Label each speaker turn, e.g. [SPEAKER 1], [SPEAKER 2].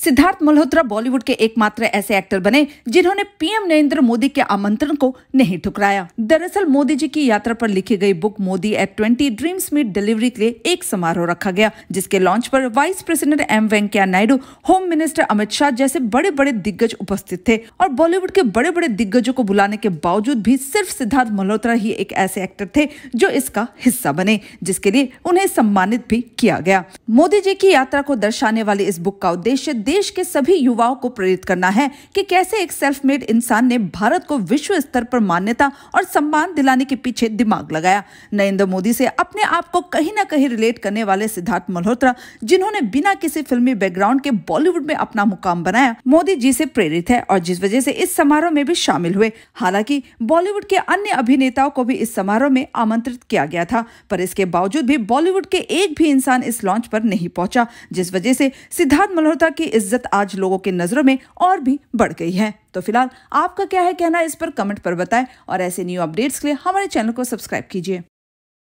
[SPEAKER 1] सिद्धार्थ मल्होत्रा बॉलीवुड के एकमात्र ऐसे एक्टर बने जिन्होंने पीएम नरेंद्र मोदी के आमंत्रण को नहीं ठुकराया दरअसल मोदी जी की यात्रा पर लिखी गई book Modi at twenty dreams meet delivery के लिए एक समारोह रखा गया जिसके लॉन्च पर vice president M Venkaiah Naidu home minister Amit Shah जैसे बड़े बड़े दिग्गज उपस्थित थे और बॉलीवुड के बड़े बड़े दिग्गजों को बुलाने के बावजूद भी सिर्फ सिद्धार्थ मल्होत्रा ही एक ऐसे एक्टर थे जो इसका हिस्सा बने जिसके लिए उन्हें सम्मानित भी किया गया मोदी जी की यात्रा को दर्शाने वाली इस बुक का उद्देश्य देश के सभी युवाओं को प्रेरित करना है कि कैसे एक सेल्फ मेड इंसान ने भारत को विश्व स्तर पर मान्यता और सम्मान दिलाने के पीछे दिमाग लगाया नरेंद्र मोदी से अपने आप को कहीं ना कहीं रिलेट करने वाले सिद्धार्थ मल्होत्रा जिन्होंने बिना किसी फिल्मी बैकग्राउंड के बॉलीवुड में अपना मुकाम बनाया मोदी जी से प्रेरित है और जिस वजह से इस समारोह में भी शामिल हुए हालांकि बॉलीवुड के अन्य अभिनेताओं को भी इस समारोह में आमंत्रित किया गया था पर इसके बावजूद भी बॉलीवुड के एक भी इंसान इस लॉन्च पर नहीं पहुंचा जिस वजह से सिद्धार्थ मल्होत्रा की इज्जत आज लोगों के नज़रों में और भी बढ़ गई है तो फिलहाल आपका क्या है कहना इस पर कमेंट पर बताएं और ऐसे न्यू अपडेट्स के लिए हमारे चैनल को सब्सक्राइब कीजिए